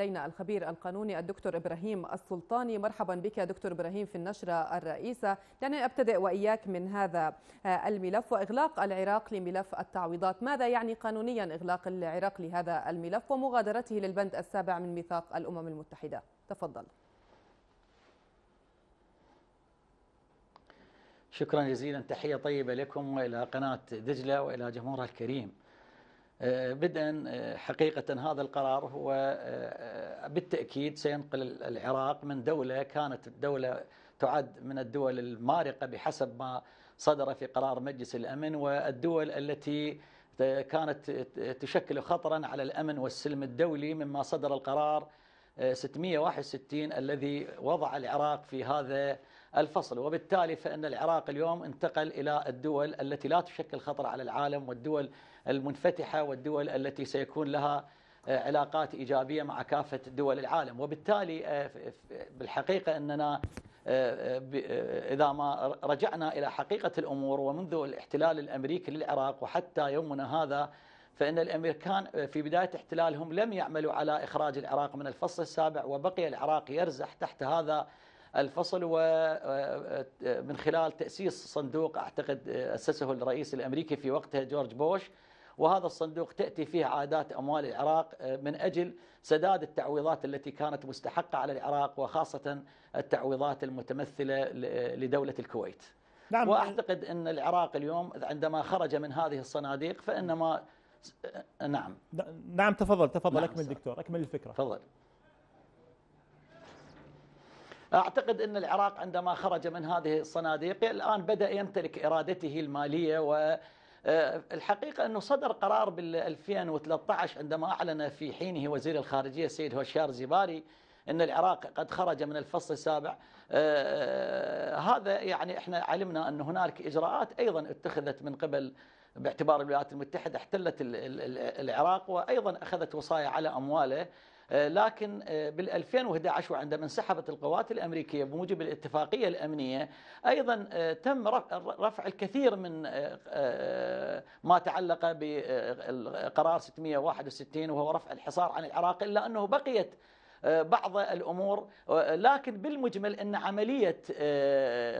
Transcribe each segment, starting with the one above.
إلينا الخبير القانوني الدكتور إبراهيم السلطاني مرحبا بك دكتور إبراهيم في النشرة الرئيسة يعني أبتدأ وإياك من هذا آه، الملف وإغلاق العراق لملف التعويضات ماذا يعني قانونيا إغلاق العراق لهذا الملف ومغادرته للبند السابع من ميثاق الأمم المتحدة تفضل شكرا جزيلا تحية طيبة لكم وإلى قناة دجلة وإلى جمهورها الكريم آه، بدءا آه، حقيقة هذا القرار هو آه، بالتأكيد سينقل العراق من دولة كانت الدولة تعد من الدول المارقة بحسب ما صدر في قرار مجلس الأمن والدول التي كانت تشكل خطرا على الأمن والسلم الدولي مما صدر القرار 661 الذي وضع العراق في هذا الفصل وبالتالي فإن العراق اليوم انتقل إلى الدول التي لا تشكل خطر على العالم والدول المنفتحة والدول التي سيكون لها آه، علاقات إيجابية مع كافة دول العالم وبالتالي آه، بالحقيقة أننا آه، إذا ما رجعنا إلى حقيقة الأمور ومنذ الاحتلال الأمريكي للعراق وحتى يومنا هذا فإن الأمريكان في بداية احتلالهم لم يعملوا على إخراج العراق من الفصل السابع وبقي العراق يرزح تحت هذا الفصل ومن خلال تأسيس صندوق أعتقد أسسه الرئيس الأمريكي في وقته جورج بوش وهذا الصندوق تأتي فيه عادات أموال العراق آه، من أجل سداد التعويضات التي كانت مستحقة على العراق وخاصة التعويضات المتمثلة آه، لدولة الكويت نعم. وأعتقد أن العراق اليوم عندما خرج من هذه الصناديق فإنما آه، نعم نعم تفضل تفضل نعم أكمل دكتور أكمل الفكرة تفضل أعتقد أن العراق عندما خرج من هذه الصناديق الآن بدأ يمتلك إرادته المالية و آه، الحقيقة أنه صدر قرار بال 2013 عندما أعلن في حينه وزير الخارجية السيد هوشار زباري أن العراق قد خرج من الفصل السابع آه، آه، هذا يعني إحنا علمنا أن هناك إجراءات أيضا اتخذت من قبل باعتبار الولايات المتحدة احتلت العراق وأيضا أخذت وصاية على أمواله آه، لكن آه، بال 2011 وعندما انسحبت القوات الامريكيه بموجب الاتفاقيه الامنيه ايضا آه، تم رفع الكثير من ما تعلق بقرار 661 وهو رفع الحصار عن العراق الا انه بقيت بعض الامور لكن بالمجمل ان عمليه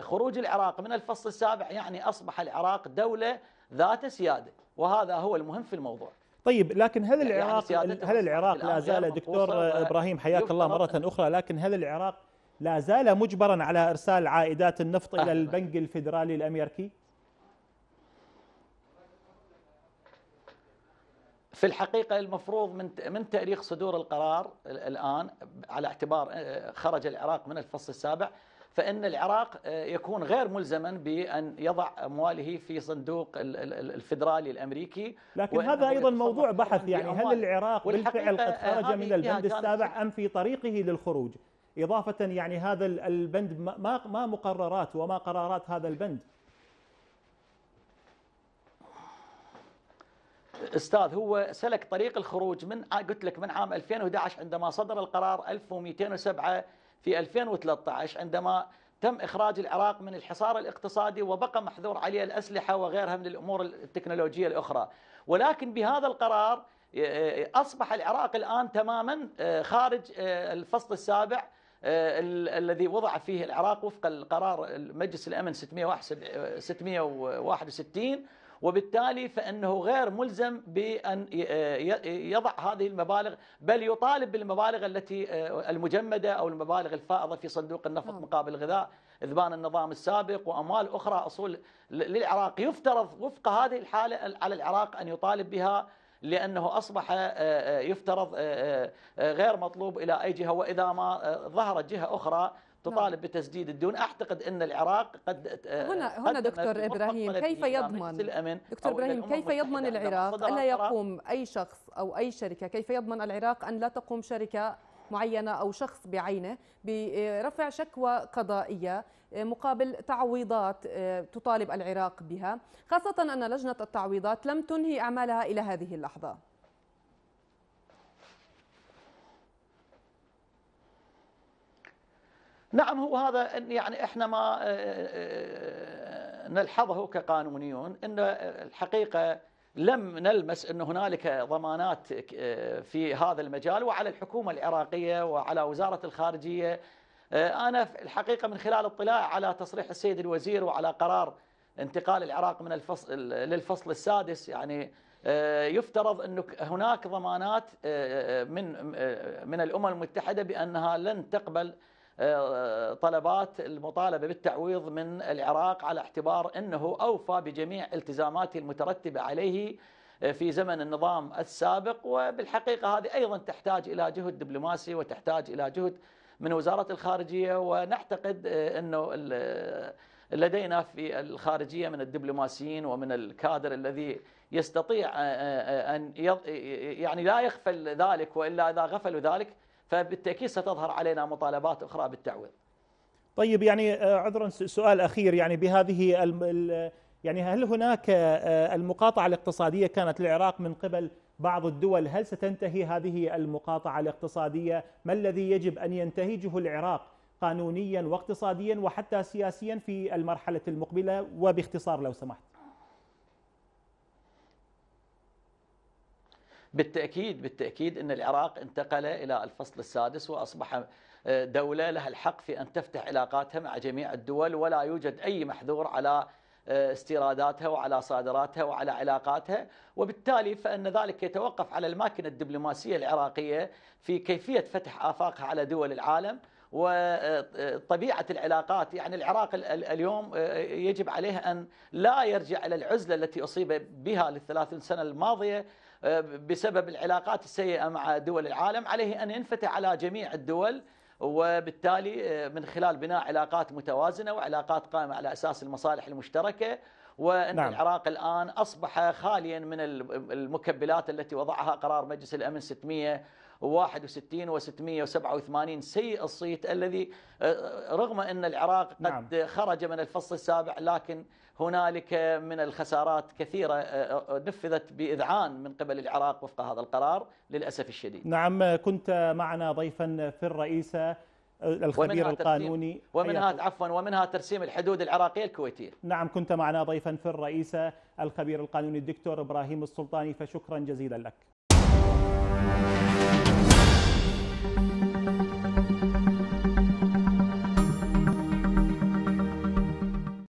خروج العراق من الفصل السابع يعني اصبح العراق دوله ذات سياده وهذا هو المهم في الموضوع طيب لكن هل يعني العراق يعني هل العراق لا زال دكتور ابراهيم حياك الله مره اخرى لكن هل العراق لا زال مجبرا على ارسال عائدات النفط الى البنك الفيدرالي الامريكي؟ في الحقيقة المفروض من من تاريخ صدور القرار الآن على اعتبار آه، خرج العراق من الفصل السابع فإن العراق آه، يكون غير ملزما بأن يضع أمواله في صندوق الفدرالي الأمريكي لكن هذا أيضا موضوع بحث يعني هل العراق بالفعل قد خرج آه، من البند السابع أم في طريقه للخروج إضافة يعني هذا البند ما ما مقررات وما قرارات هذا البند استاذ هو سلك طريق الخروج من آه، قلت لك من عام 2011 عندما صدر القرار 1207 في 2013 عندما تم إخراج العراق من الحصار الاقتصادي وبقى محذور عليه الأسلحة وغيرها من الأمور التكنولوجية الأخرى ولكن بهذا القرار آه، آه، أصبح العراق الآن تماما آه، خارج الفصل السابع الذي وضع فيه العراق وفق القرار مجلس الأمن 661 وبالتالي فانه غير ملزم بان يضع هذه المبالغ بل يطالب بالمبالغ التي آه، المجمده او المبالغ الفائضه في صندوق النفط نعم. مقابل الغذاء إذبان النظام السابق وأموال أخرى أصول للعراق يفترض وفق هذه الحالة على العراق أن يطالب بها لأنه أصبح آه، آه، يفترض آه، غير مطلوب إلى أي جهة وإذا ما ظهرت جهة أخرى تطالب نعم. بتسديد الدون اعتقد ان العراق قد هنا هنا دكتور ابراهيم كيف يضمن دكتور ابراهيم كيف يضمن العراق الا يقوم اي شخص او اي شركه كيف يضمن العراق ان لا تقوم شركه معينة أو شخص بعينه برفع شكوى قضائية مقابل تعويضات تطالب العراق بها خاصة أن لجنة التعويضات لم تنهي أعمالها إلى هذه اللحظة نعم هو هذا يعني احنا ما آه، آه، آه، نلحظه كقانونيون ان الحقيقه لم نلمس أن هنالك ضمانات آه، في هذا المجال وعلى الحكومة العراقية وعلى وزارة الخارجية آه، أنا الحقيقة من خلال اطلاع على تصريح السيد الوزير وعلى قرار انتقال العراق من الفصل للفصل السادس يعني آه، يفترض أن هناك ضمانات من من الأمم المتحدة بأنها لن تقبل طلبات المطالبة بالتعويض من العراق على اعتبار أنه أوفى بجميع التزاماته المترتبة عليه آه، في زمن النظام السابق وبالحقيقة هذه أيضا تحتاج إلى جهد دبلوماسي وتحتاج إلى جهد من وزارة الخارجية ونعتقد آه، أنه آه، لدينا في الخارجية من الدبلوماسيين ومن الكادر الذي يستطيع أن يعني لا يغفل ذلك وإلا إذا غفلوا ذلك فبالتأكيد ستظهر علينا مطالبات أخرى بالتعويض طيب يعني آه، عذرا سؤال أخير يعني بهذه يعني هل هناك آه، آه، المقاطعة الاقتصادية كانت للعراق من قبل بعض الدول هل ستنتهي هذه المقاطعة الاقتصادية ما الذي يجب أن ينتهجه العراق قانونيا واقتصاديا وحتى سياسيا في المرحلة المقبلة وباختصار لو سمحت بالتأكيد بالتأكيد أن العراق انتقل إلى الفصل السادس وأصبح آه، دولة لها الحق في أن تفتح علاقاتها مع جميع الدول ولا يوجد أي محذور على آه، استيراداتها وعلى صادراتها وعلى علاقاتها وبالتالي فإن ذلك يتوقف على الماكنة الدبلوماسية العراقية في كيفية فتح آفاقها على دول العالم وطبيعة العلاقات يعني العراق اليوم آه، يجب عليه أن لا يرجع إلى العزلة التي أصيب بها للثلاثين سنة الماضية آه، بسبب العلاقات السيئة مع دول العالم عليه أن ينفتح على جميع الدول وبالتالي آه، من خلال بناء علاقات متوازنة وعلاقات قائمة على أساس المصالح المشتركة وأن نعم. العراق الآن أصبح خاليا من المكبلات التي وضعها قرار مجلس الأمن 600 61 و687 سيء الصيت الذي آه، آه، رغم أن العراق قد نعم. خرج من الفصل السابع لكن هنالك من الخسارات كثيرة آه، نفذت بإذعان من قبل العراق وفق هذا القرار للأسف الشديد نعم كنت معنا ضيفا في الرئيسة الخبير القانوني ومنها أيوة. عفوا ومنها ترسيم الحدود العراقية الكويتية نعم كنت معنا ضيفا في الرئيسة الخبير القانوني الدكتور إبراهيم السلطاني فشكرا جزيلا لك